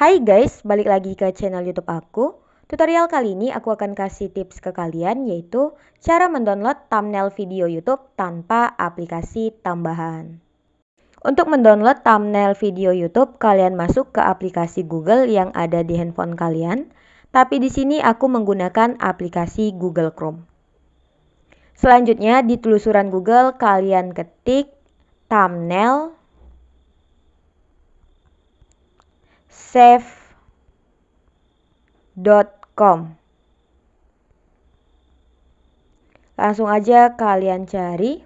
Hai guys, balik lagi ke channel YouTube aku. Tutorial kali ini aku akan kasih tips ke kalian yaitu cara mendownload thumbnail video YouTube tanpa aplikasi tambahan. Untuk mendownload thumbnail video YouTube, kalian masuk ke aplikasi Google yang ada di handphone kalian, tapi di sini aku menggunakan aplikasi Google Chrome. Selanjutnya di telusuran Google kalian ketik thumbnail save.com. Langsung aja kalian cari.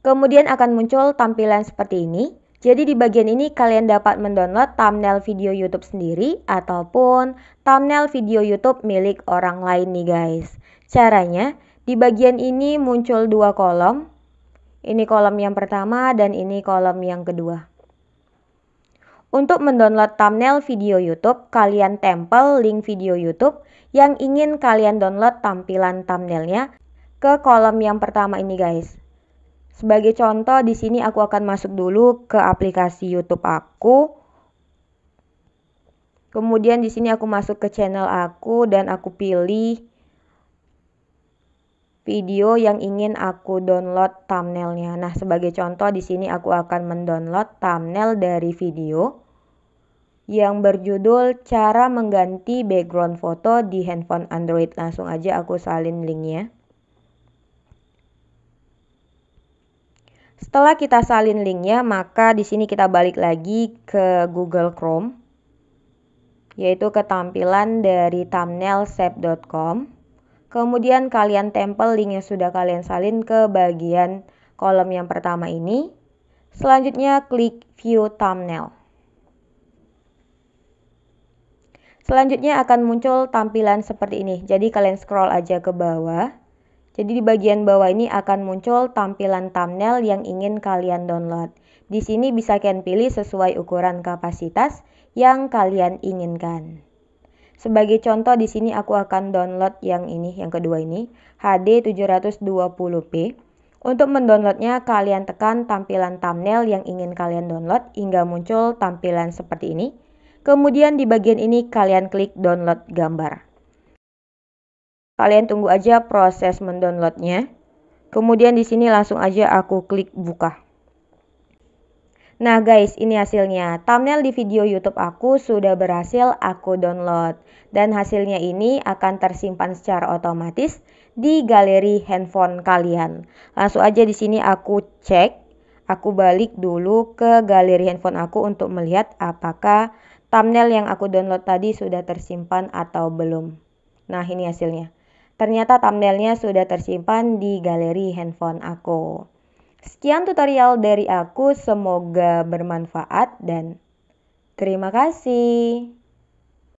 Kemudian akan muncul tampilan seperti ini. Jadi di bagian ini kalian dapat mendownload thumbnail video YouTube sendiri ataupun thumbnail video YouTube milik orang lain nih guys. Caranya, di bagian ini muncul dua kolom. Ini kolom yang pertama dan ini kolom yang kedua. Untuk mendownload thumbnail video YouTube, kalian tempel link video YouTube yang ingin kalian download tampilan thumbnailnya ke kolom yang pertama ini guys. Sebagai contoh, di sini aku akan masuk dulu ke aplikasi YouTube aku. Kemudian di sini aku masuk ke channel aku dan aku pilih video yang ingin aku download thumbnailnya. Nah, sebagai contoh di sini aku akan mendownload thumbnail dari video yang berjudul cara mengganti background foto di handphone Android. Langsung aja aku salin linknya. Setelah kita salin linknya, maka di sini kita balik lagi ke Google Chrome, yaitu ke tampilan dari thumbnailsep.com. Kemudian kalian tempel link yang sudah kalian salin ke bagian kolom yang pertama ini. Selanjutnya klik view thumbnail. Selanjutnya akan muncul tampilan seperti ini. Jadi kalian scroll aja ke bawah. Jadi di bagian bawah ini akan muncul tampilan thumbnail yang ingin kalian download. Di sini bisa kalian pilih sesuai ukuran kapasitas yang kalian inginkan. Sebagai contoh di sini aku akan download yang ini, yang kedua ini, HD 720p. Untuk mendownloadnya kalian tekan tampilan thumbnail yang ingin kalian download hingga muncul tampilan seperti ini. Kemudian di bagian ini kalian klik download gambar. Kalian tunggu aja proses mendownloadnya. Kemudian di sini langsung aja aku klik buka. Nah guys, ini hasilnya. Thumbnail di video YouTube aku sudah berhasil aku download. Dan hasilnya ini akan tersimpan secara otomatis di galeri handphone kalian. Langsung aja di sini aku cek. Aku balik dulu ke galeri handphone aku untuk melihat apakah thumbnail yang aku download tadi sudah tersimpan atau belum. Nah ini hasilnya. Ternyata thumbnailnya sudah tersimpan di galeri handphone aku. Sekian tutorial dari aku, semoga bermanfaat dan terima kasih.